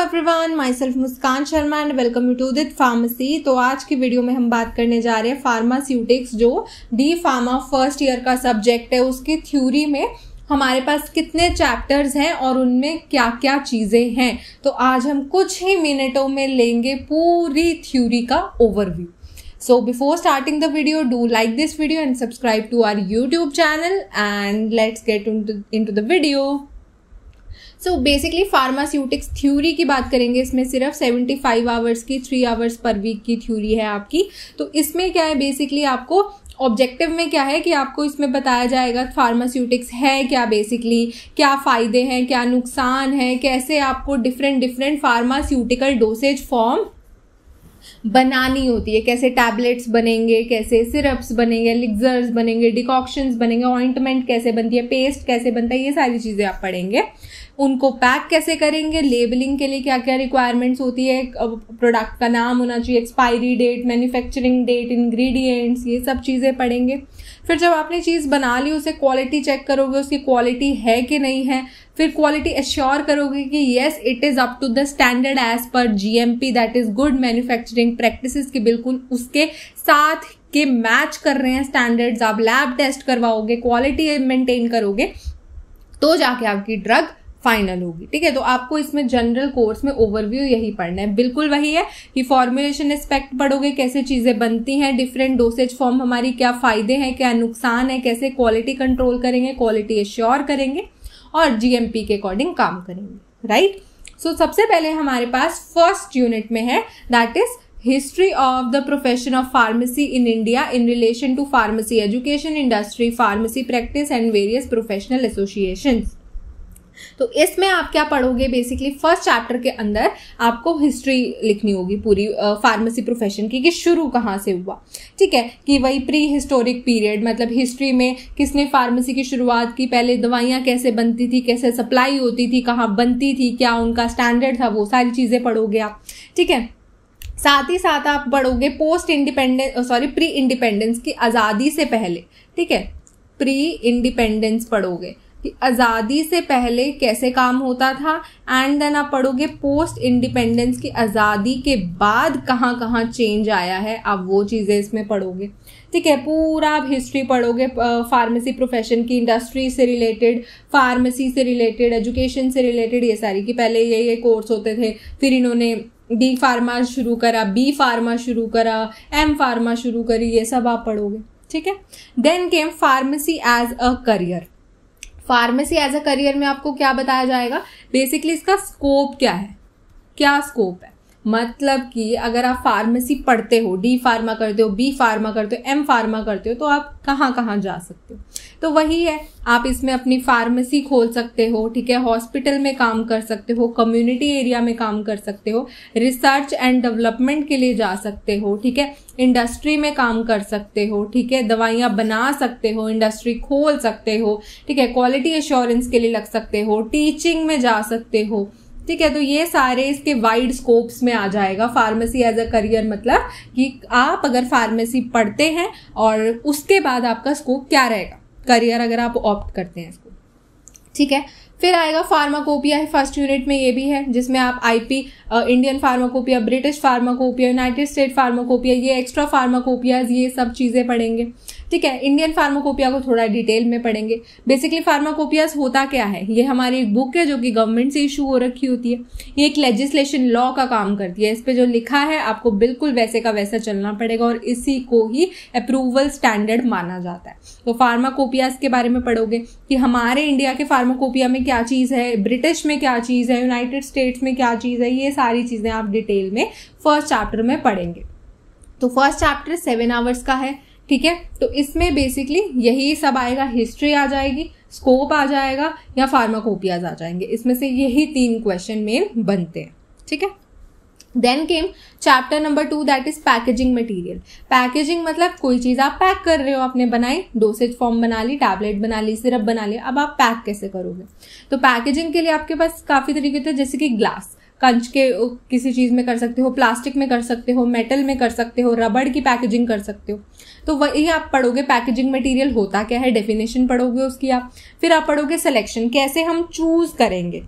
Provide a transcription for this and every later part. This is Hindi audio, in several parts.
Everyone myself Muskan Sharma and welcome you to the pharmacy तो आज की वीडियो में हम बात करने जा रहे हैं फार्मास्यूटिक्स जो डी फार्मा फर्स्ट ईयर का सब्जेक्ट है उसकी थ्योरी में हमारे पास कितने चैप्टर्स हैं और उनमें क्या क्या चीज़ें हैं तो आज हम कुछ ही मिनटों में लेंगे पूरी थ्यूरी का overview so before starting the video do like this video and subscribe to our YouTube channel and let's get into the video so basically pharmaceutics theory की बात करेंगे इसमें सिर्फ 75 आवर्स की थ्री आवर्स पर वीक की थ्योरी है आपकी तो इसमें क्या है बेसिकली आपको ऑब्जेक्टिव में क्या है कि आपको इसमें बताया जाएगा फार्मास्यूटिक्स है क्या बेसिकली क्या फ़ायदे हैं क्या नुकसान है कैसे आपको different different pharmaceutical dosage form बनानी होती है कैसे टैबलेट्स बनेंगे कैसे सिरप्स बनेंगे लिग्जर्स बनेंगे डिकॉक्शंस बनेंगे ऑइंटमेंट कैसे बनती है पेस्ट कैसे बनता है ये सारी चीज़ें आप पढ़ेंगे उनको पैक कैसे करेंगे लेबलिंग के लिए क्या क्या रिक्वायरमेंट्स होती है प्रोडक्ट का नाम होना चाहिए expiry date manufacturing date ingredients ये सब चीज़ें पढ़ेंगे फिर जब आपने चीज़ बना ली उसे क्वालिटी चेक करोगे उसकी क्वालिटी है कि नहीं है फिर क्वालिटी एश्योर करोगे कि yes it is up to the standard as per G M P that is good manufacturing practice की बिल्कुल उसके साथ के मैच कर रहे हैं स्टैंडर्ड्स आप लैब टेस्ट करवाओगे क्वालिटी मेंटेन करोगे तो जाके आपकी ड्रग फाइनल होगी ठीक है तो आपको इसमें जनरल कोर्स में ओवरव्यू यही पढ़ना है बिल्कुल वही है कि फॉर्मुलेशन एस्पेक्ट पढ़ोगे कैसे चीज़ें बनती हैं डिफरेंट डोसेज फॉर्म हमारी क्या फ़ायदे हैं क्या नुकसान है कैसे क्वालिटी कंट्रोल करेंगे क्वालिटी एश्योर करेंगे और जीएमपी के अकॉर्डिंग काम करेंगे राइट सो so, सबसे पहले हमारे पास फर्स्ट यूनिट में है that is history of the profession of pharmacy in India in relation to pharmacy education industry pharmacy practice and various professional associations तो इसमें आप क्या पढ़ोगे बेसिकली फर्स्ट चैप्टर के अंदर आपको हिस्ट्री लिखनी होगी पूरी फार्मेसी प्रोफेशन की कि शुरू कहाँ से हुआ ठीक है कि वही प्री हिस्टोरिक पीरियड मतलब हिस्ट्री में किसने फार्मेसी की शुरुआत की पहले दवाइयाँ कैसे बनती थी कैसे सप्लाई होती थी कहाँ बनती थी क्या उनका स्टैंडर्ड था वो सारी चीज़ें पढ़ोगे आप ठीक है साथ ही साथ आप पढ़ोगे post independence sorry pre independence की आज़ादी से पहले ठीक है प्री इंडिपेंडेंस पढ़ोगे कि आज़ादी से पहले कैसे काम होता था एंड देन आप पढ़ोगे पोस्ट इंडिपेंडेंस की आज़ादी के बाद कहाँ कहाँ चेंज आया है आप वो चीज़ें इसमें पढ़ोगे ठीक है पूरा आप हिस्ट्री पढ़ोगे फार्मेसी प्रोफेशन की इंडस्ट्री से रिलेटेड फार्मेसी से रिलेटेड एजुकेशन से रिलेटेड ये सारी कि पहले ये ये कोर्स होते थे फिर इन्होंने डी फार्मा शुरू करा बी फार्मा शुरू करा एम फार्मा शुरू करी ये सब आप पढ़ोगे ठीक है then came pharmacy as a career pharmacy as a career में आपको क्या बताया जाएगा बेसिकली इसका स्कोप क्या है क्या स्कोप है मतलब कि अगर आप फार्मेसी पढ़ते हो डी फार्मा करते हो बी फार्मा करते हो एम फार्मा करते हो तो आप कहाँ कहाँ जा सकते हो तो वही है आप इसमें अपनी फार्मेसी खोल सकते हो ठीक है हॉस्पिटल में काम कर सकते हो कम्युनिटी एरिया में काम कर सकते हो रिसर्च एंड डेवलपमेंट के लिए जा सकते हो ठीक है इंडस्ट्री में काम कर सकते हो ठीक है दवाइयाँ बना सकते हो इंडस्ट्री खोल सकते हो ठीक है क्वालिटी एश्योरेंस के लिए लग सकते हो टीचिंग में जा सकते हो ठीक है तो ये सारे इसके वाइड स्कोप्स में आ जाएगा फार्मेसी एज अ करियर मतलब कि आप अगर फार्मेसी पढ़ते हैं और उसके बाद आपका स्कोप क्या रहेगा करियर अगर आप ऑप्ट करते हैं इसको ठीक है फिर आएगा फार्माकोपिया है फर्स्ट यूनिट में ये भी है जिसमें आप IP Indian pharmacopoeia British pharmacopoeia United State pharmacopoeia ये एक्स्ट्रा फार्माकोपियाज ये सब चीज़ें पढ़ेंगे ठीक है इंडियन फार्माकोपिया को थोड़ा डिटेल में पढ़ेंगे बेसिकली फार्माकोपियाज होता क्या है ये हमारी एक बुक है जो कि गवर्नमेंट से इशू हो रखी होती है ये एक लेजिस्लेशन लॉ का काम करती है इस पर जो लिखा है आपको बिल्कुल वैसे का वैसा चलना पड़ेगा और इसी को ही अप्रूवल स्टैंडर्ड माना जाता है तो फार्माकोपियाज के बारे में पढ़ोगे कि हमारे इंडिया के फार्माकोपिया में क्या चीज़ है ब्रिटिश में क्या चीज़ है यूनाइटेड स्टेट्स में क्या चीज़ है ये सारी चीज़ें आप डिटेल में फर्स्ट चैप्टर में पढ़ेंगे तो फर्स्ट चैप्टर सेवन आवर्स का है ठीक है तो इसमें बेसिकली यही सब आएगा हिस्ट्री आ जाएगी स्कोप आ जाएगा या फार्माकोपियाज आ जाएंगे इसमें से यही तीन क्वेश्चन मेन बनते हैं ठीक है then came chapter number two that is packaging material packaging मतलब कोई चीज़ आप पैक कर रहे हो आपने बनाई डोसेज फॉर्म बना ली टैबलेट बना ली सिरप बना ली अब आप पैक कैसे करोगे तो पैकेजिंग के लिए आपके पास काफ़ी तरीके थे जैसे कि ग्लास कंच के किसी चीज़ में कर सकते हो प्लास्टिक में कर सकते हो मेटल में कर सकते हो रबड़ की पैकेजिंग कर सकते हो तो वही आप पढ़ोगे पैकेजिंग मटेरियल होता क्या है डेफिनेशन पढ़ोगे उसकी आप फिर आप पढ़ोगे सिलेक्शन कैसे हम चूज़ करेंगे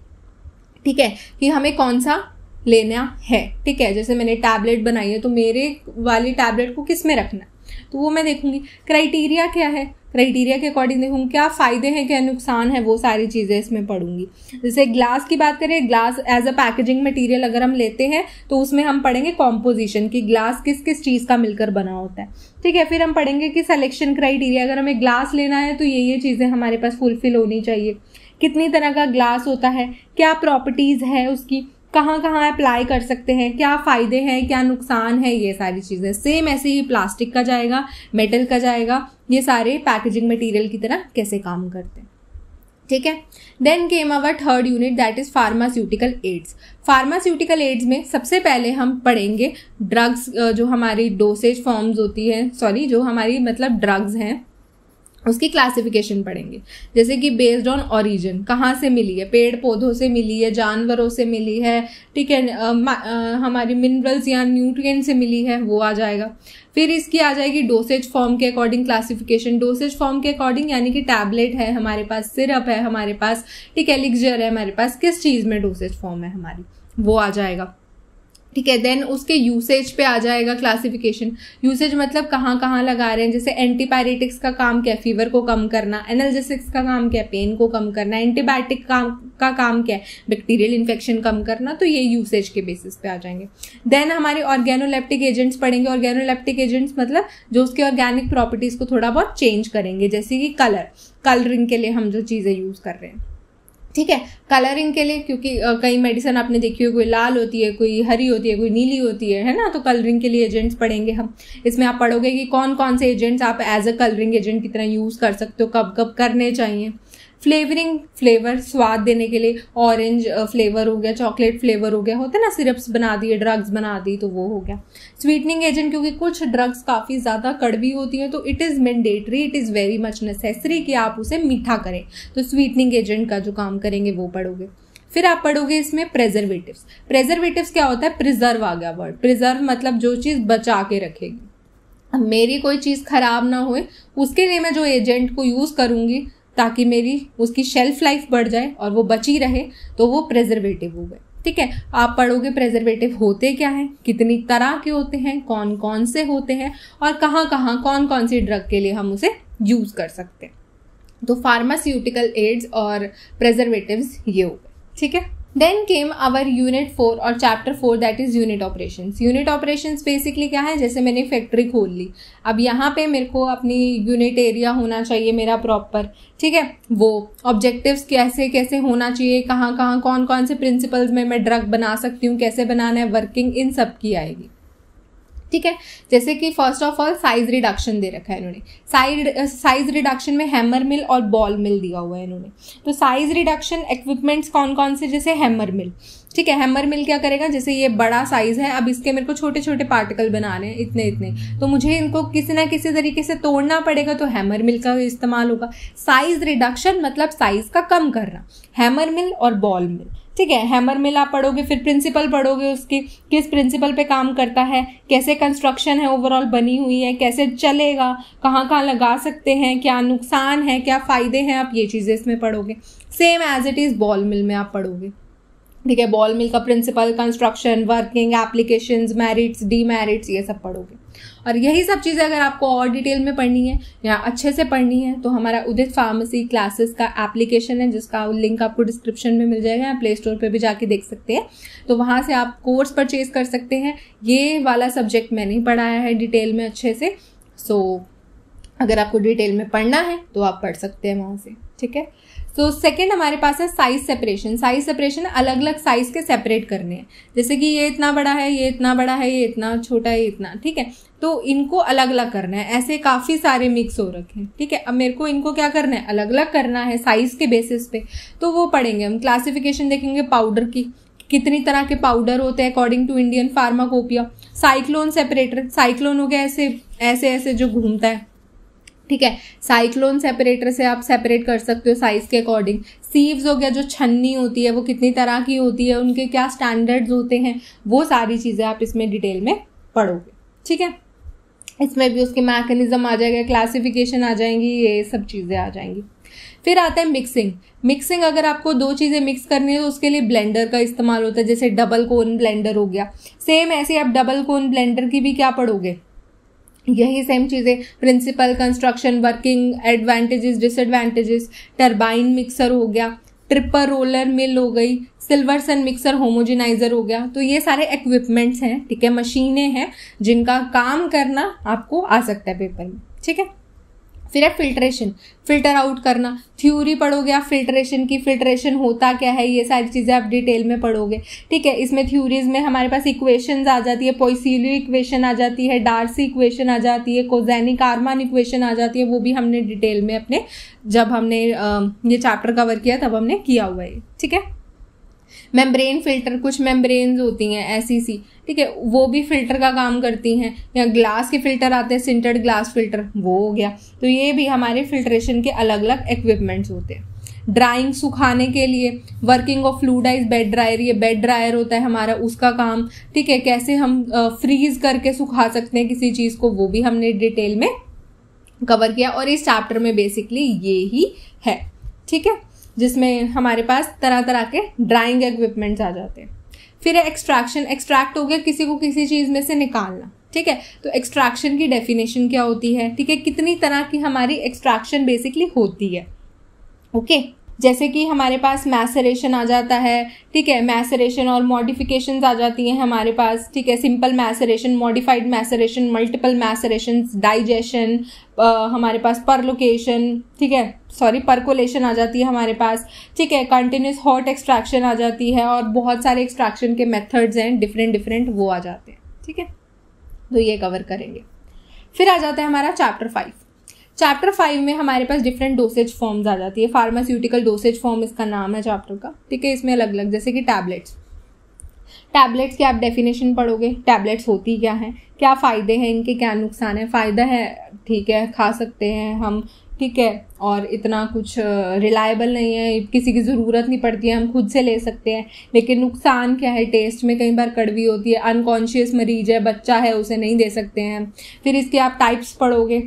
ठीक है कि हमें कौन सा लेना है ठीक है जैसे मैंने टैबलेट बनाई है तो मेरे वाली टैबलेट को किस में रखना है तो वो मैं देखूंगी क्राइटेरिया क्या है क्राइटेरिया के अकॉर्डिंग देखूँ क्या फ़ायदे हैं क्या नुकसान है वो सारी चीज़ें इसमें पढ़ूंगी जैसे ग्लास की बात करें glass as a packaging material अगर हम लेते हैं तो उसमें हम पढ़ेंगे कॉम्पोजिशन कि ग्लास किस किस चीज़ का मिलकर बना होता है ठीक है फिर हम पढ़ेंगे कि सेलेक्शन क्राइटेरिया अगर हमें ग्लास लेना है तो ये ये चीज़ें हमारे पास फुलफिल होनी चाहिए कितनी तरह का ग्लास होता है क्या प्रॉपर्टीज़ है उसकी कहाँ कहाँ अप्लाई कर सकते हैं क्या फ़ायदे हैं क्या नुकसान है ये सारी चीज़ें सेम ऐसे ही प्लास्टिक का जाएगा मेटल का जाएगा ये सारे पैकेजिंग मटेरियल की तरह कैसे काम करते हैं ठीक है then came our third unit that is pharmaceutical aids pharmaceutical aids में सबसे पहले हम पढ़ेंगे ड्रग्स जो हमारी डोसेज फॉर्म्स होती है सॉरी जो हमारी मतलब ड्रग्स हैं उसकी क्लासिफिकेशन पढ़ेंगे जैसे कि बेस्ड ऑन ओरिजिन कहाँ से मिली है पेड़ पौधों से मिली है जानवरों से मिली है ठीक है हमारी मिनरल्स या न्यूट्रिएंट से मिली है वो आ जाएगा फिर इसकी आ जाएगी डोसेज फॉर्म के अकॉर्डिंग क्लासिफिकेशन डोसेज फॉर्म के अकॉर्डिंग यानी कि टैबलेट है हमारे पास सिरप है हमारे पास ठीक है लिक्जर है हमारे पास किस चीज़ में डोसेज फॉर्म है हमारी वो आ जाएगा ठीक है देन उसके यूसेज पे आ जाएगा क्लासिफिकेशन यूसेज मतलब कहाँ कहाँ लगा रहे हैं जैसे एंटीपायरेटिक्स का काम क्या है फीवर को कम करना एनालजेसिक्स का काम क्या है पेन को कम करना एंटीबायोटिक काम का काम क्या है बैक्टीरियल इन्फेक्शन कम करना तो ये यूसेज के बेसिस पे आ जाएंगे देन हमारे ऑर्गेनोलेप्टिक एजेंट्स पढ़ेंगे ऑर्गेनोलेप्टिक एजेंट्स मतलब जो उसके ऑर्गेनिक प्रॉपर्टीज़ को थोड़ा बहुत चेंज करेंगे जैसे कि कलर कलरिंग के लिए हम जो चीज़ें यूज़ कर रहे हैं ठीक है कलरिंग के लिए क्योंकि कई मेडिसिन आपने देखी हुई कोई लाल होती है कोई हरी होती है कोई नीली होती है है ना तो कलरिंग के लिए एजेंट्स पढ़ेंगे हम इसमें आप पढ़ोगे कि कौन कौन से एजेंट्स आप एज अ कलरिंग एजेंट की तरह यूज़ कर सकते हो कब कब करने चाहिए फ्लेवरिंग फ्लेवर स्वाद देने के लिए ऑरेंज फ्लेवर हो गया चॉकलेट फ्लेवर हो गया होता है ना सिरप्स बना दिए ड्रग्स बना दी तो वो हो गया स्वीटनिंग एजेंट क्योंकि कुछ ड्रग्स काफ़ी ज़्यादा कड़वी होती हैं तो it is mandatory it is very much necessary कि आप उसे मीठा करें तो स्वीटनिंग एजेंट का जो काम करेंगे वो पढ़ोगे फिर आप पढ़ोगे इसमें प्रेजर्वेटिव्स प्रेजर्वेटिव्स क्या होता है प्रिजर्व आ गया वर्ड प्रिजर्व मतलब जो चीज़ बचा के रखेगी मेरी कोई चीज़ खराब ना हो उसके लिए मैं जो एजेंट को यूज़ करूँगी ताकि मेरी उसकी शेल्फ लाइफ बढ़ जाए और वो बची रहे तो वो प्रेजर्वेटिव हो गए ठीक है आप पढ़ोगे प्रेजर्वेटिव होते क्या हैं कितनी तरह के होते हैं कौन कौन से होते हैं और कहाँ कहाँ कौन कौन सी ड्रग के लिए हम उसे यूज़ कर सकते हैं तो फार्मास्यूटिकल एड्स और प्रेजर्वेटिव्स ये हो गए ठीक है then came our unit four और chapter four that is unit operation unit operation basically क्या है जैसे मैंने फैक्ट्री खोल ली अब यहाँ पे मेरे को अपनी यूनिट एरिया होना चाहिए मेरा प्रॉपर ठीक है वो ऑब्जेक्टिव कैसे कैसे होना चाहिए कहाँ कहाँ कौन कौन से प्रिंसिपल्स में मैं ड्रग बना सकती हूँ कैसे बनाना है वर्किंग इन सब की आएगी ठीक है जैसे कि first of all size reduction दे रखा है इन्होंने साइज साइज रिडक्शन में हैमर मिल और बॉल मिल दिया हुआ है इन्होंने तो साइज रिडक्शन इक्विपमेंट्स कौन कौन से जैसे हैमर मिल ठीक है हैमर मिल क्या करेगा जैसे ये बड़ा साइज है अब इसके मेरे को छोटे छोटे पार्टिकल बनाने हैं इतने इतने तो मुझे इनको किसी ना किसी तरीके से तोड़ना पड़ेगा तो हैमर मिल का इस्तेमाल होगा साइज रिडक्शन मतलब साइज का कम करना हैमर मिल और बॉल मिल ठीक है हैमर मिल आप पढ़ोगे फिर प्रिंसिपल पढ़ोगे उसके किस प्रिंसिपल पे काम करता है कैसे कंस्ट्रक्शन है ओवरऑल बनी हुई है कैसे चलेगा कहाँ कहाँ लगा सकते हैं क्या नुकसान है क्या फ़ायदे हैं आप ये चीज़ें इसमें पढ़ोगे same as it is ball mill में आप पढ़ोगे ठीक है बॉल मिल का principle construction working application merits demerits ये सब पढ़ोगे और यही सब चीज़ें अगर आपको और डिटेल में पढ़नी है या अच्छे से पढ़नी है तो हमारा उदित फार्मेसी क्लासेस का एप्लीकेशन है जिसका लिंक आपको डिस्क्रिप्शन में मिल जाएगा या प्ले स्टोर पर भी जाके देख सकते हैं तो वहाँ से आप कोर्स परचेज कर सकते हैं ये वाला सब्जेक्ट मैंने पढ़ाया है डिटेल में अच्छे से सो so, अगर आपको डिटेल में पढ़ना है तो आप पढ़ सकते हैं वहाँ से ठीक है सो so, सेकेंड हमारे पास है साइज सेपरेशन साइज सेपरेशन अलग अलग साइज के सेपरेट करने हैं जैसे कि ये इतना बड़ा है ये इतना बड़ा है ये इतना छोटा है ये इतना ठीक है तो इनको अलग अलग करना है ऐसे काफ़ी सारे मिक्स हो रखे हैं ठीक है अब मेरे को इनको क्या करना है अलग अलग करना है साइज़ के बेसिस पे तो वो पढ़ेंगे हम क्लासिफिकेशन देखेंगे पाउडर की कितनी तरह के पाउडर होते हैं according to Indian pharmacopoeia cyclone separator cyclone हो गया ऐसे ऐसे ऐसे जो घूमता है ठीक है साइक्लोन सेपरेटर से आप सेपरेट कर सकते हो साइज के अकॉर्डिंग सीव्स हो गया जो छन्नी होती है वो कितनी तरह की होती है उनके क्या स्टैंडर्ड्स होते हैं वो सारी चीज़ें आप इसमें डिटेल में पढ़ोगे ठीक है इसमें भी उसके मैकेनिज्म आ जाएगा क्लासिफिकेशन आ जाएंगी ये सब चीज़ें आ जाएंगी फिर आता है मिक्सिंग मिक्सिंग अगर आपको दो चीज़ें मिक्स करनी है तो उसके लिए ब्लेंडर का इस्तेमाल होता है जैसे डबल कोन ब्लेंडर हो गया सेम ऐसे आप डबल कोन ब्लेंडर की भी क्या पढ़ोगे यही सेम चीज़ें principle construction working advantages disadvantages turbine mixer हो गया ट्रिपर रोलर मिल हो गई सिल्वर सन मिक्सर होमोजेनाइजर हो गया तो ये सारे इक्विपमेंट्स हैं ठीक है मशीनें हैं जिनका काम करना आपको आ सकता है पेपर में ठीक है फिर है फिल्ट्रेशन फिल्टर आउट करना थ्योरी पढ़ोगे आप फिल्ट्रेशन की फिल्ट्रेशन होता क्या है ये सारी चीज़ें आप डिटेल में पढ़ोगे ठीक है इसमें थ्योरीज में हमारे पास इक्वेशन आ जाती है पोइसिलियो इक्वेशन आ जाती है डार्सी इक्वेशन आ जाती है कोजैनिक आर्मान इक्वेशन आ जाती है वो भी हमने डिटेल में अपने जब हमने ये चैप्टर कवर किया तब हमने किया हुआ है ठीक है मेम्ब्रेन फिल्टर कुछ मेम्ब्रेन होती हैं ऐसी सी ठीक है वो भी फिल्टर का काम करती हैं या ग्लास के फिल्टर आते हैं सिंटर्ड ग्लास फिल्टर वो हो गया तो ये भी हमारे फिल्ट्रेशन के अलग अलग इक्विपमेंट्स होते हैं ड्राइंग सुखाने के लिए working of fluidize bed dryer ये बेड ड्रायर होता है हमारा उसका काम ठीक है कैसे हम फ्रीज करके सुखा सकते हैं किसी चीज़ को वो भी हमने डिटेल में कवर किया और इस चैप्टर में बेसिकली ये ही है ठीक है जिसमें हमारे पास तरह तरह के ड्राइंग इक्विपमेंट्स आ जाते हैं फिर है एक्सट्रैक्शन एक्सट्रैक्ट हो गया किसी को किसी चीज़ में से निकालना ठीक है तो एक्सट्रैक्शन की डेफिनेशन क्या होती है ठीक है कितनी तरह की हमारी एक्सट्रैक्शन बेसिकली होती है ओके okay? जैसे कि हमारे पास मैसरेशन आ जाता है ठीक है मैसरेशन और मॉडिफिकेशन आ जाती हैं हमारे पास ठीक है simple maceration modified maceration multiple maceration digestion हमारे पास परलोकेशन ठीक है सॉरी परकोलेशन आ जाती है हमारे पास ठीक है कंटिन्यूस हॉट एक्सट्रैक्शन आ जाती है और बहुत सारे एक्सट्रैक्शन के मेथड्स हैं डिफरेंट डिफरेंट वो आ जाते हैं ठीक है तो ये कवर करेंगे फिर आ जाता है हमारा चैप्टर फाइव चैप्टर फाइव में हमारे पास डिफरेंट डोसेज फॉर्म्स आ जाती है फार्मास्यूटिकल डोसेज फॉर्म इसका नाम है चैप्टर का ठीक है इसमें अलग अलग जैसे कि टैबलेट्स टैबलेट्स की आप डेफिनेशन पढ़ोगे टैबलेट्स होती क्या हैं क्या फ़ायदे हैं इनके क्या नुकसान है फ़ायदा है ठीक है खा सकते हैं हम ठीक है और इतना कुछ रिलायबल नहीं है किसी की ज़रूरत नहीं पड़ती है हम खुद से ले सकते हैं लेकिन नुकसान क्या है टेस्ट में कई बार कड़वी होती है अनकॉन्शियस मरीज है बच्चा है उसे नहीं दे सकते हैं फिर इसके आप टाइप्स पढ़ोगे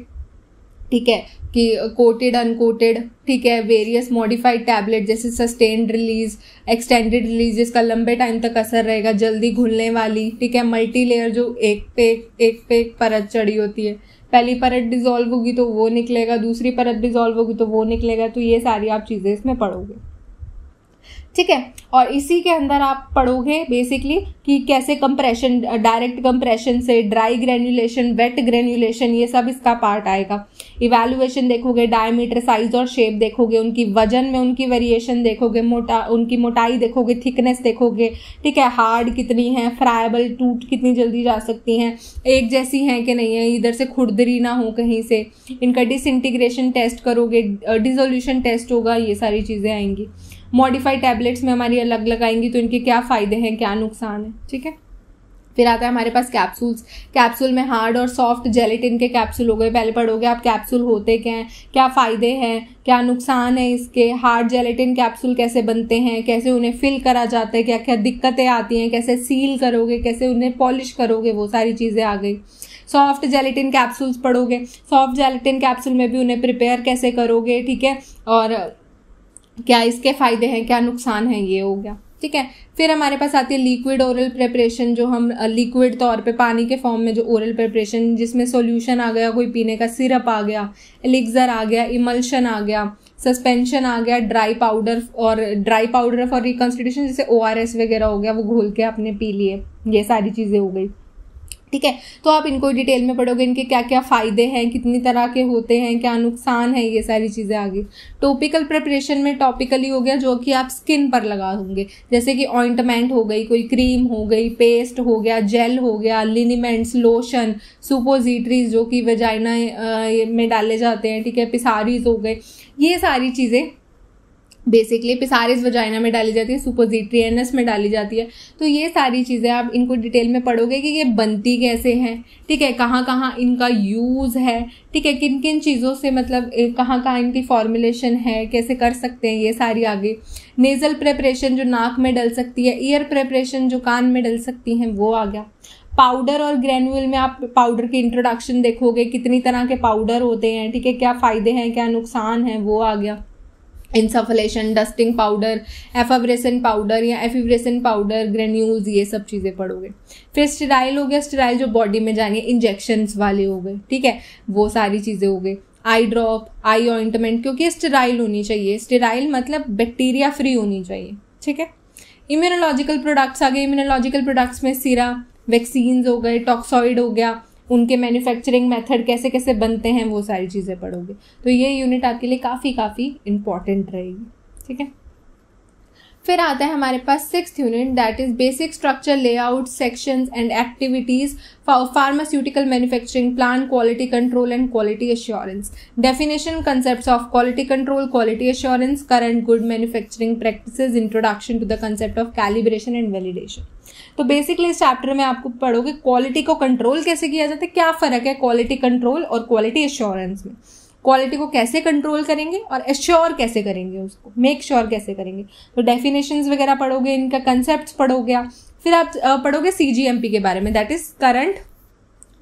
ठीक है कि कोटेड अनकोटेड ठीक है वेरियस मॉडिफाइड टैबलेट जैसे सस्टेन्ड रिलीज एक्सटेंडेड रिलीज जिसका लंबे टाइम तक असर रहेगा जल्दी घुलने वाली ठीक है मल्टी लेयर जो एक पे एक पे एक परत चढ़ी होती है पहली परत डिजॉल्व होगी तो वो निकलेगा दूसरी परत डिज़ोल्व होगी तो वो निकलेगा तो ये सारी आप चीज़ें इसमें पढ़ोगे ठीक है और इसी के अंदर आप पढ़ोगे बेसिकली कि कैसे कंप्रेशन डायरेक्ट कंप्रेशन से ड्राई ग्रेन्यूलेशन वेट ग्रेन्यूलेशन ये सब इसका पार्ट आएगा इवेल्युएशन देखोगे डायमीटर साइज और शेप देखोगे उनकी वजन में उनकी वेरिएशन देखोगे मोटा उनकी मोटाई देखोगे थिकनेस देखोगे ठीक है हार्ड कितनी है फ्राइबल टूट कितनी जल्दी जा सकती हैं एक जैसी हैं कि नहीं है इधर से खुरदरी ना हो कहीं से इनका डिसइंटीग्रेशन टेस्ट करोगे डिजोल्यूशन टेस्ट होगा ये सारी चीज़ें आएंगी मॉडिफाइड टैबलेट्स में हमारी अलग लगाएंगी तो इनके क्या फ़ायदे हैं क्या नुकसान है ठीक है फिर आता है हमारे पास कैप्सूल्स कैप्सूल में हार्ड और सॉफ्ट जेलेटिन के कैप्सूल हो गए पहले पढ़ोगे आप कैप्सूल होते क्या हैं क्या फ़ायदे हैं क्या नुकसान है इसके हार्ड जेलेटिन कैप्सूल कैसे बनते हैं कैसे उन्हें फिल करा जाता है क्या क्या दिक्कतें आती हैं कैसे सील करोगे कैसे उन्हें पॉलिश करोगे वो सारी चीज़ें आ गई सॉफ्ट जेलेटिन कैप्सूल्स पढ़ोगे सॉफ्ट जेलेटिन कैप्सूल में भी उन्हें प्रिपेयर कैसे करोगे ठीक है और क्या इसके फ़ायदे हैं क्या नुकसान है ये हो गया ठीक है फिर हमारे पास आती है लिक्विड ओरल प्रेपरेशन जो हम लिक्विड तौर पे पानी के फॉर्म में जो ओरल प्रेपरेशन जिसमें सॉल्यूशन आ गया कोई पीने का सिरप आ गया एलिक्जर आ गया इमल्शन आ गया सस्पेंशन आ गया ड्राई पाउडर और ड्राई पाउडर फॉर रिकॉन्स्टिट्यूशन जैसे ओ वगैरह हो गया वो घोल के आपने पी लिए ये सारी चीज़ें हो गई ठीक है तो आप इनको डिटेल में पढ़ोगे इनके क्या क्या फ़ायदे हैं कितनी तरह के होते हैं क्या नुकसान है ये सारी चीज़ें आगे टॉपिकल प्रिपरेशन में टॉपिकली हो गया जो कि आप स्किन पर लगा होंगे जैसे कि ऑइंटमेंट हो गई कोई क्रीम हो गई पेस्ट हो गया जेल हो गया लिनीमेंट्स लोशन सुपोजिटरीज जो कि वेजाइना में डाले जाते हैं ठीक है पिसारीज हो गए ये सारी चीज़ें बेसिकली पिसारिस वजाइना में डाली जाती है सुपोजिट्री एनस में डाली जाती है तो ये सारी चीज़ें आप इनको डिटेल में पढ़ोगे कि ये बनती कैसे हैं ठीक है कहाँ कहाँ इनका यूज़ है ठीक है किन किन चीज़ों से मतलब कहाँ कहाँ इनकी फॉर्मुलेशन है कैसे कर सकते हैं ये सारी आगे नेज़ल प्रेपरेशन जो नाक में डल सकती है ईयर प्रेपरेशन जो कान में डल सकती हैं वो आ गया पाउडर और ग्रेनुअल में आप पाउडर की इंट्रोडक्शन देखोगे कितनी तरह के पाउडर होते हैं ठीक है क्या फ़ायदे हैं क्या नुकसान है वो आ गया insufflation dusting powder effervescent powder या एफिब्रेसन पाउडर ग्रेन्यूल्स ये सब चीज़ें पढ़ोगे फिर स्टेराइल हो गया स्टेराइल जो बॉडी में जाएंगे इंजेक्शन वाले हो गए ठीक है वो सारी चीज़ें हो गई आई ड्रॉप आई ऑइंटमेंट क्योंकि स्टेराइल होनी चाहिए स्टेराइल मतलब बैक्टीरिया फ्री होनी चाहिए ठीक है इम्यूनोलॉजिकल प्रोडक्ट्स आ गए इम्यूनोलॉजिकल प्रोडक्ट्स में सिरा वैक्सीन्स हो गए टॉक्सॉइड हो गया उनके मैन्युफैक्चरिंग मेथड कैसे कैसे बनते हैं वो सारी चीज़ें पढ़ोगे तो ये यूनिट आपके लिए काफ़ी काफ़ी इम्पॉर्टेंट रहेगी ठीक है फिर आता है हमारे पास six unit that is basic structure layout section and activities pharmaceutical manufacturing plan quality control and quality assurance definition concept of quality control quality assurance current good manufacturing practice introduction to the concept of calibration and validation तो बेसिकली इस चैप्टर में आपको पढ़ोगे क्वालिटी को कंट्रोल कैसे किया जाता है क्या फ़र्क है क्वालिटी कंट्रोल और क्वालिटी एश्योरेंस में क्वालिटी को कैसे कंट्रोल करेंगे और एश्योर कैसे करेंगे उसको मेक श्योर sure कैसे करेंगे तो डेफिनेशन वगैरह पढ़ोगे इनका कंसेप्ट पढ़ोगे फिर आप पढ़ोगे सी के बारे में that is current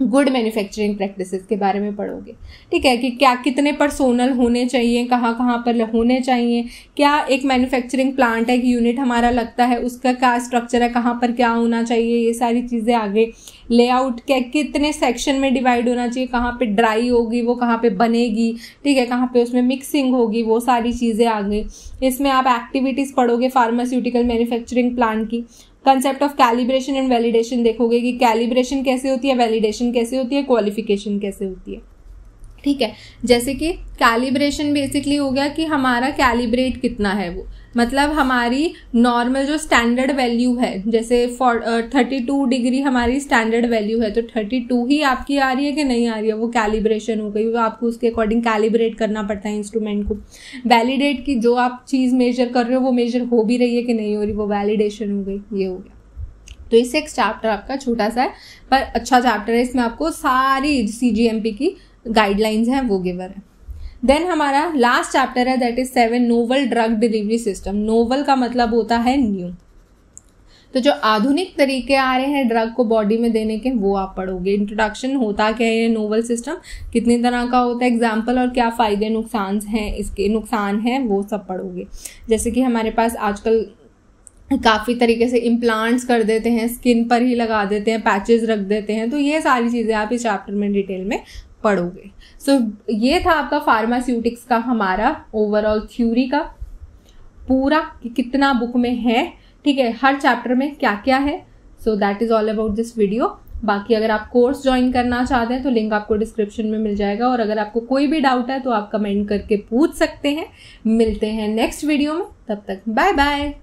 good manufacturing practices के बारे में पढ़ोगे ठीक है कि क्या कितने पर सोनल होने चाहिए कहाँ कहाँ पर होने चाहिए क्या एक मैन्युफैक्चरिंग प्लांट है एक यूनिट हमारा लगता है उसका क्या स्ट्रक्चर है कहाँ पर क्या होना चाहिए ये सारी चीज़ें आगे लेआउट क्या कितने सेक्शन में डिवाइड होना चाहिए कहाँ पर ड्राई होगी वो कहाँ पर बनेगी ठीक है कहाँ पर उसमें मिक्सिंग होगी वो सारी चीज़ें आ गई इसमें आप एक्टिविटीज़ पढ़ोगे फार्मास्यूटिकल मैन्युफैक्चरिंग प्लांट की concept of calibration and validation देखोगे कि कैलिब्रेशन कैसे होती है वैलिडेशन कैसे होती है क्वालिफिकेशन कैसे होती है ठीक है जैसे कि कैलिब्रेशन बेसिकली हो गया कि हमारा कैलिब्रेट कितना है वो मतलब हमारी नॉर्मल जो स्टैंडर्ड वैल्यू है जैसे फॉर थर्टी टू डिग्री हमारी स्टैंडर्ड वैल्यू है तो थर्टी टू ही आपकी आ रही है कि नहीं आ रही है वो कैलिब्रेशन हो गई वो आपको उसके अकॉर्डिंग कैलिब्रेट करना पड़ता है इंस्ट्रूमेंट को वैलिडेट की जो आप चीज़ मेजर कर रहे हो वो मेजर हो भी रही है कि नहीं हो रही वो वैलिडेशन हो गई ये हो गया तो इससे एक चैप्टर आपका छोटा सा है पर अच्छा चैप्टर है इसमें आपको सारी सी की गाइडलाइंस हैं वो गिवर है देन हमारा लास्ट चैप्टर है that is seven novel drug delivery system novel का मतलब होता है न्यू तो जो आधुनिक तरीके आ रहे हैं ड्रग को बॉडी में देने के वो आप पढ़ोगे इंट्रोडक्शन होता क्या है ये नोवल सिस्टम कितनी तरह का होता है एग्जाम्पल और क्या फ़ायदे नुकसान हैं इसके नुकसान हैं वो सब पढ़ोगे जैसे कि हमारे पास आजकल काफ़ी तरीके से इम्प्लांट्स कर देते हैं स्किन पर ही लगा देते हैं पैचेस रख देते हैं तो ये सारी चीज़ें आप इस चैप्टर में डिटेल में पढ़ोगे सो so, ये था आपका फार्मास्यूटिक्स का हमारा ओवरऑल थ्योरी का पूरा कि कितना बुक में है ठीक है हर चैप्टर में क्या क्या है so that is all about this video बाकी अगर आप कोर्स ज्वाइन करना चाहते हैं तो लिंक आपको डिस्क्रिप्शन में मिल जाएगा और अगर आपको कोई भी डाउट है तो आप कमेंट करके पूछ सकते हैं मिलते हैं नेक्स्ट वीडियो में तब तक बाय बाय